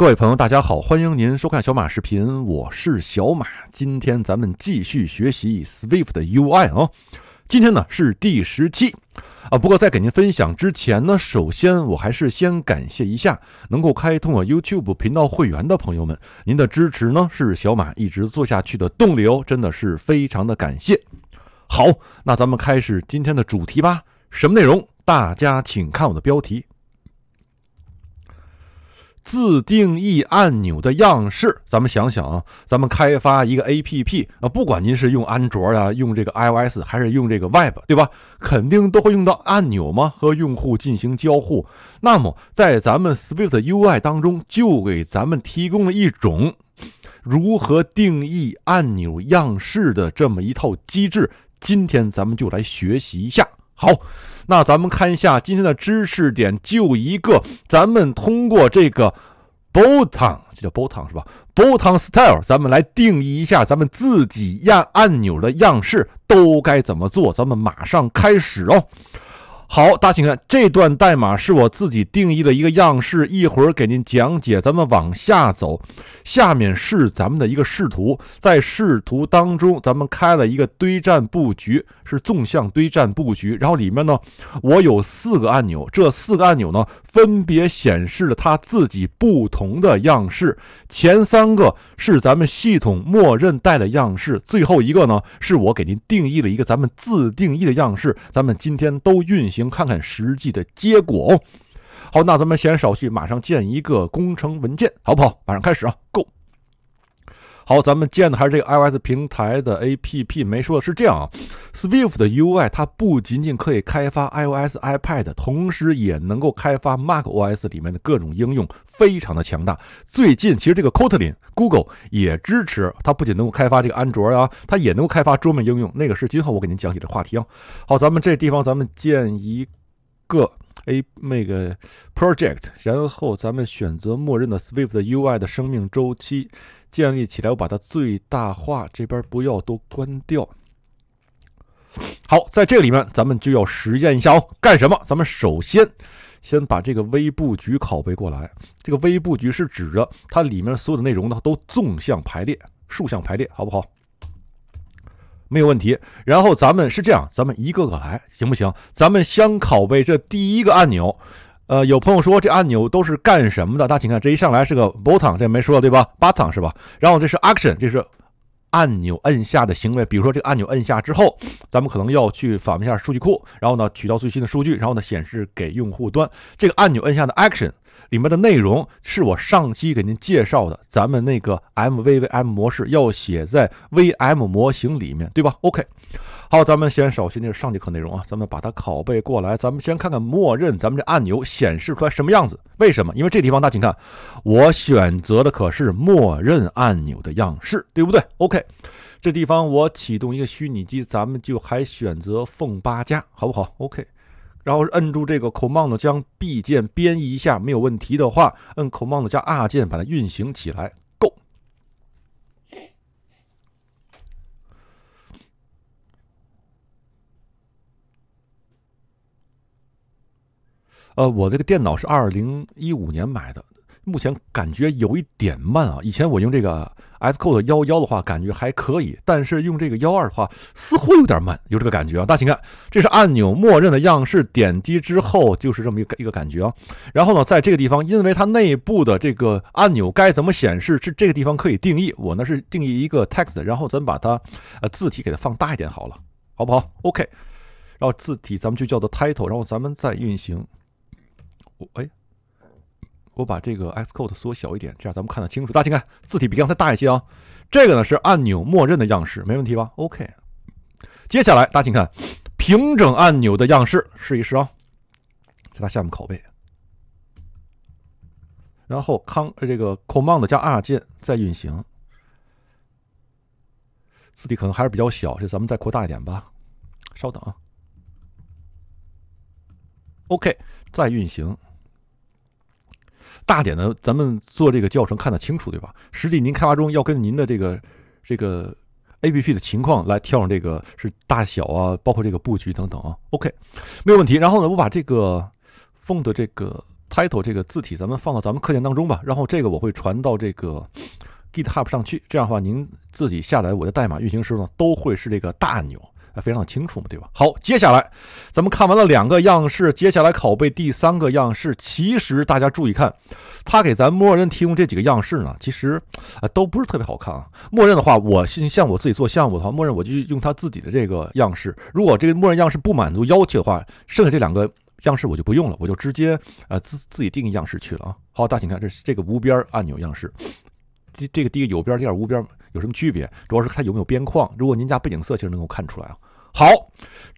各位朋友，大家好，欢迎您收看小马视频，我是小马。今天咱们继续学习 Swift 的 UI 哦。今天呢是第十期啊。不过在给您分享之前呢，首先我还是先感谢一下能够开通我 YouTube 频道会员的朋友们，您的支持呢是小马一直做下去的动力哦，真的是非常的感谢。好，那咱们开始今天的主题吧，什么内容？大家请看我的标题。自定义按钮的样式，咱们想想啊，咱们开发一个 APP 啊，不管您是用安卓呀，用这个 iOS 还是用这个 Web，对吧？肯定都会用到按钮嘛，和用户进行交互。那么在咱们 Swift UI 当中，就给咱们提供了一种如何定义按钮样式的这么一套机制。今天咱们就来学习一下。好，那咱们看一下今天的知识点，就一个，咱们通过这个 b o t t o n 这叫 b o t t o n 是吧 b o t t o n style，咱们来定义一下，咱们自己压按钮的样式都该怎么做？咱们马上开始哦。好，大家请看这段代码是我自己定义的一个样式，一会儿给您讲解。咱们往下走，下面是咱们的一个视图，在视图当中，咱们开了一个堆栈布局，是纵向堆栈布局。然后里面呢，我有四个按钮，这四个按钮呢分别显示了它自己不同的样式。前三个是咱们系统默认带的样式，最后一个呢是我给您定义了一个咱们自定义的样式。咱们今天都运行。请看看实际的结果哦。好，那咱们闲少叙，马上建一个工程文件，好不好？马上开始啊，Go。好，咱们建的还是这个 iOS 平台的 APP，没说是这样啊，Swift 的 UI 它不仅仅可以开发 iOS、iPad，同时也能够开发 Mac OS 里面的各种应用，非常的强大。最近其实这个 Kotlin、Google 也支持，它不仅能够开发这个安卓啊，它也能开发桌面应用，那个是今后我给您讲解的话题啊。好，咱们这地方咱们建一个。A 那个 Project，然后咱们选择默认的 Swift UI 的生命周期建立起来。我把它最大化，这边不要都关掉。好，在这里面咱们就要实验一下哦。干什么？咱们首先先把这个微布局拷贝过来。这个微布局是指着它里面所有的内容呢，都纵向排列、竖向排列，好不好？没有问题，然后咱们是这样，咱们一个个来，行不行？咱们先拷贝这第一个按钮。呃，有朋友说这按钮都是干什么的？大家请看，这一上来是个 button，这没说对吧？button 是吧？然后这是 action，这是。按钮摁下的行为，比如说这个按钮摁下之后，咱们可能要去访问一下数据库，然后呢取到最新的数据，然后呢显示给用户端。这个按钮摁下的 action 里面的内容，是我上期给您介绍的，咱们那个 MVVM 模式要写在 VM 模型里面，对吧？OK。好，咱们先首先的是上节课内容啊，咱们把它拷贝过来。咱们先看看默认咱们这按钮显示出来什么样子？为什么？因为这地方，大家请看，我选择的可是默认按钮的样式，对不对？OK，这地方我启动一个虚拟机，咱们就还选择凤八加，好不好？OK，然后摁住这个 Command，将 B 键编译一下，没有问题的话，摁 Command 加 R 键把它运行起来。呃，我这个电脑是二零一五年买的，目前感觉有一点慢啊。以前我用这个 S Code 幺幺的话，感觉还可以，但是用这个幺二的话，似乎有点慢，有这个感觉啊。大家请看，这是按钮默认的样式，点击之后就是这么一个一个感觉啊。然后呢，在这个地方，因为它内部的这个按钮该怎么显示，是这个地方可以定义。我呢是定义一个 text，然后咱把它呃字体给它放大一点好了，好不好？OK，然后字体咱们就叫做 title，然后咱们再运行。我哎，我把这个 Xcode 缩小一点，这样咱们看得清楚。大家请看，字体比刚才大一些啊。这个呢是按钮默认的样式，没问题吧？OK。接下来，大家请看平整按钮的样式，试一试啊。在它下面拷贝，然后 c 这个 Command 加 R 键再运行。字体可能还是比较小，以咱们再扩大一点吧。稍等啊。OK，再运行。大点的，咱们做这个教程看得清楚，对吧？实际您开发中要跟您的这个这个 APP 的情况来调整这个是大小啊，包括这个布局等等啊。OK，没有问题。然后呢，我把这个 p h o n e 的这个 Title 这个字体咱们放到咱们课件当中吧。然后这个我会传到这个 GitHub 上去。这样的话，您自己下载我的代码运行时候呢，都会是这个大按钮。啊，非常清楚嘛，对吧？好，接下来咱们看完了两个样式，接下来拷贝第三个样式。其实大家注意看，他给咱默认提供这几个样式呢，其实啊都不是特别好看啊。默认的话，我像我自己做项目的话，默认我就用他自己的这个样式。如果这个默认样式不满足要求的话，剩下这两个样式我就不用了，我就直接呃自自己定义样式去了啊。好，大家请看这是这个无边按钮样式，这这个第一个有边，第二无边。有什么区别？主要是它有没有边框。如果您家背景色，其实能够看出来啊。好，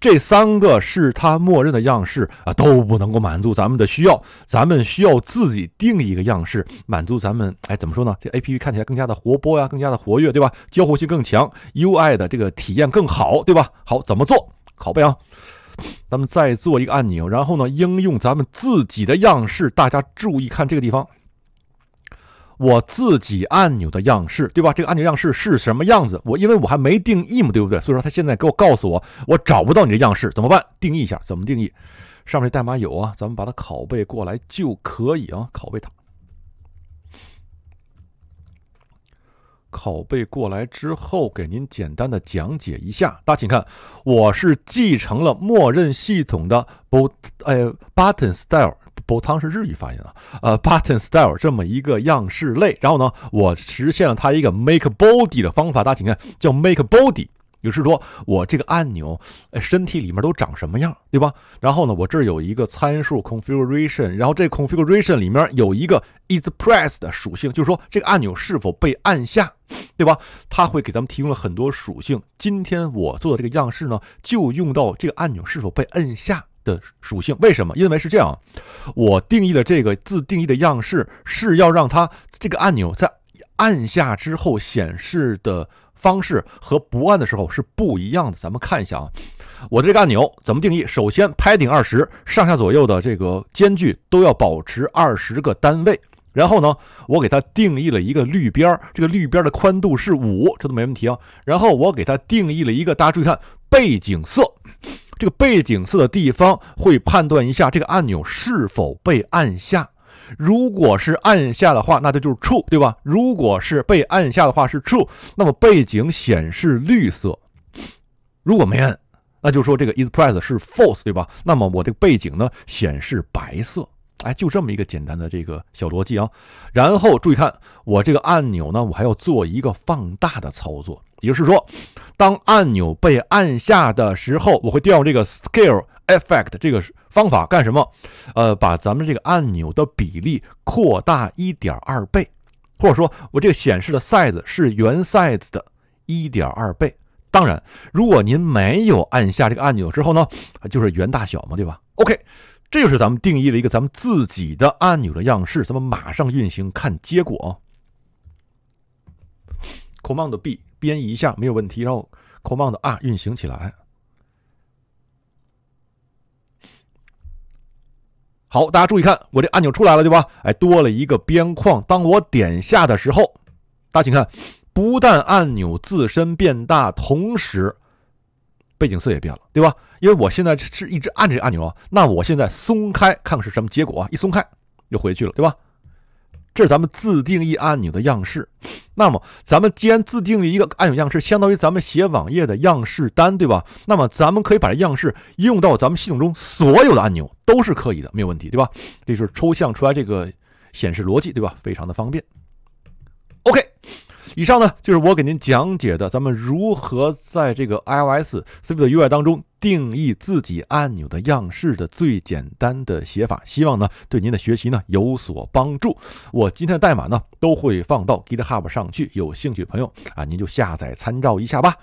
这三个是它默认的样式啊，都不能够满足咱们的需要。咱们需要自己定一个样式，满足咱们。哎，怎么说呢？这 A P P 看起来更加的活泼呀，更加的活跃，对吧？交互性更强，U I 的这个体验更好，对吧？好，怎么做？拷贝啊，咱们再做一个按钮，然后呢，应用咱们自己的样式。大家注意看这个地方。我自己按钮的样式，对吧？这个按钮样式是什么样子？我因为我还没定义嘛，对不对？所以说他现在给我告诉我，我找不到你的样式怎么办？定义一下，怎么定义？上面代码有啊，咱们把它拷贝过来就可以啊，拷贝它。拷贝过来之后，给您简单的讲解一下。大家请看，我是继承了默认系统的 butt 呃 button style。煲汤是日语发音啊，呃，Button Style 这么一个样式类，然后呢，我实现了它一个 make body 的方法，大家请看叫 make body，也就是说我这个按钮身体里面都长什么样，对吧？然后呢，我这儿有一个参数 configuration，然后这 configuration 里面有一个 is pressed 属性，就是说这个按钮是否被按下，对吧？它会给咱们提供了很多属性，今天我做的这个样式呢，就用到这个按钮是否被按下。的属性为什么？因为是这样，我定义的这个自定义的样式是要让它这个按钮在按下之后显示的方式和不按的时候是不一样的。咱们看一下啊，我的这个按钮怎么定义？首先，拍顶二十，上下左右的这个间距都要保持二十个单位。然后呢，我给它定义了一个绿边儿，这个绿边的宽度是五，这都没问题啊。然后我给它定义了一个，大家注意看，背景色。这个背景色的地方会判断一下这个按钮是否被按下，如果是按下的话，那就就是 true 对吧？如果是被按下的话是 true，那么背景显示绿色。如果没按，那就说这个 is p r e s s 是 false 对吧？那么我这个背景呢显示白色。哎，就这么一个简单的这个小逻辑啊。然后注意看我这个按钮呢，我还要做一个放大的操作，也就是说。当按钮被按下的时候，我会调用这个 scale effect 这个方法干什么？呃，把咱们这个按钮的比例扩大一点二倍，或者说，我这个显示的 size 是原 size 的一点二倍。当然，如果您没有按下这个按钮之后呢，就是原大小嘛，对吧？OK，这就是咱们定义了一个咱们自己的按钮的样式。咱们马上运行看结果。Command B。编译一下没有问题，然后 Command R 运行起来。好，大家注意看，我这按钮出来了对吧？哎，多了一个边框。当我点下的时候，大家请看，不但按钮自身变大，同时背景色也变了对吧？因为我现在是一直按着按钮啊，那我现在松开看看是什么结果啊？一松开又回去了对吧？这是咱们自定义按钮的样式，那么咱们既然自定义一个按钮样式，相当于咱们写网页的样式单，对吧？那么咱们可以把样式应用到咱们系统中所有的按钮都是可以的，没有问题，对吧？这就是抽象出来这个显示逻辑，对吧？非常的方便。以上呢，就是我给您讲解的，咱们如何在这个 iOS s w i f UI 当中定义自己按钮的样式的最简单的写法。希望呢，对您的学习呢有所帮助。我今天的代码呢，都会放到 GitHub 上去，有兴趣的朋友啊，您就下载参照一下吧。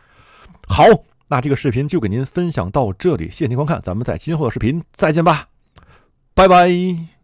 好，那这个视频就给您分享到这里，谢谢您观看，咱们在今后的视频再见吧，拜拜。